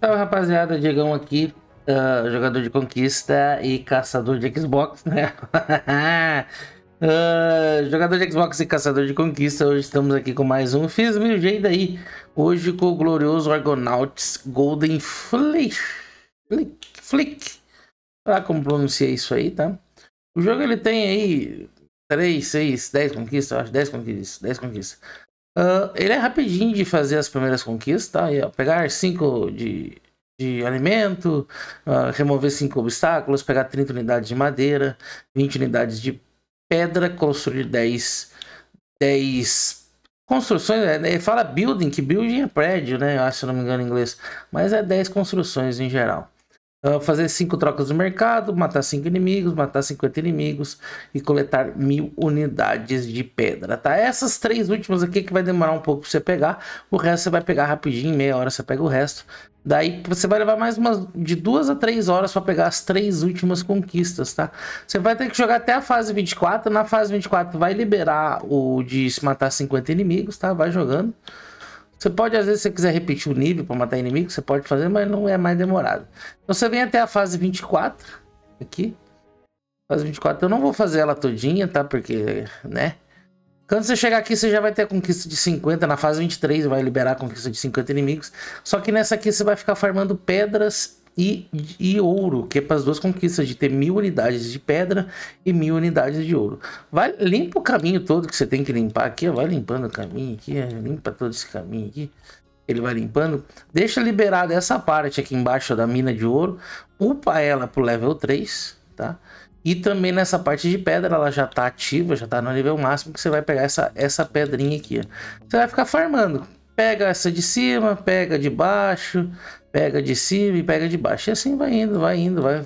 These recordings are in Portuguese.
Fala rapaziada, Diegão aqui, uh, jogador de conquista e caçador de Xbox, né? uh, jogador de Xbox e caçador de conquista, hoje estamos aqui com mais um Fiz meu Jeito aí, hoje com o glorioso Argonauts Golden Flick, Flick, Flick, lá como pronunciei isso aí, tá? O jogo ele tem aí 3, 6, 10 conquistas, eu acho, 10 conquistas, 10 conquistas. Uh, ele é rapidinho de fazer as primeiras conquistas, tá? pegar 5 de, de alimento, uh, remover 5 obstáculos, pegar 30 unidades de madeira, 20 unidades de pedra, construir 10, 10 construções. Né? Fala building, que building é prédio, né? Eu acho, se não me engano em inglês. Mas é 10 construções em geral. Ah, fazer cinco trocas no mercado, matar cinco inimigos, matar 50 inimigos e coletar mil unidades de pedra, tá? Essas três últimas aqui é que vai demorar um pouco pra você pegar, o resto você vai pegar rapidinho, meia hora você pega o resto. Daí você vai levar mais umas de duas a três horas para pegar as três últimas conquistas, tá? Você vai ter que jogar até a fase 24, na fase 24 vai liberar o de matar 50 inimigos, tá? Vai jogando. Você pode, às vezes, se você quiser repetir o nível para matar inimigo, você pode fazer, mas não é mais demorado. Então você vem até a fase 24, aqui. Fase 24, eu não vou fazer ela todinha, tá? Porque, né? Quando você chegar aqui, você já vai ter a conquista de 50. Na fase 23, vai liberar a conquista de 50 inimigos. Só que nessa aqui, você vai ficar farmando pedras e, e ouro, que é para as duas conquistas, de ter mil unidades de pedra e mil unidades de ouro. Vai, limpa o caminho todo que você tem que limpar aqui, ó, vai limpando o caminho aqui, ó, é, limpa todo esse caminho aqui. Ele vai limpando. Deixa liberada essa parte aqui embaixo da mina de ouro. Upa ela pro level 3, tá? E também nessa parte de pedra, ela já tá ativa, já tá no nível máximo, que você vai pegar essa, essa pedrinha aqui, ó. Você vai ficar farmando pega essa de cima, pega de baixo, pega de cima e pega de baixo. E assim vai indo, vai indo, vai,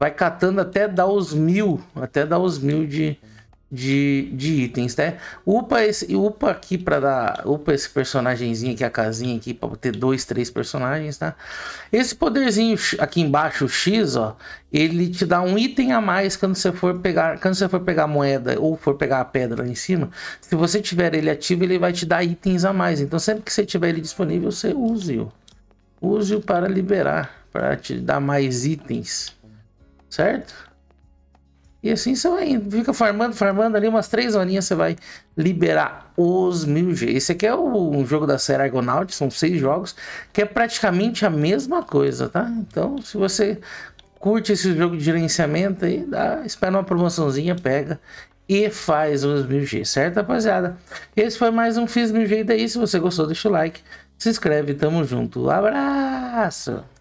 vai catando até dar os mil, até dar os mil de, de, de itens, né? Upa, esse, upa aqui para dar. Upa esse personagemzinho aqui, a casinha aqui, para ter dois, três personagens, tá? Esse poderzinho aqui embaixo, o X, ó, ele te dá um item a mais quando você for pegar. Quando você for pegar moeda ou for pegar a pedra lá em cima. Se você tiver ele ativo, ele vai te dar itens a mais. Então sempre que você tiver ele disponível, você use-o. Use-o para liberar, para te dar mais itens. Certo? E assim você vai indo, fica farmando, farmando ali umas três horinhas, você vai liberar os mil g Esse aqui é o, um jogo da série Argonaut, são seis jogos, que é praticamente a mesma coisa, tá? Então, se você curte esse jogo de gerenciamento aí, dá, espera uma promoçãozinha, pega e faz os mil g certo, rapaziada? Esse foi mais um Fiz Mil g daí, se você gostou, deixa o like, se inscreve, tamo junto, abraço!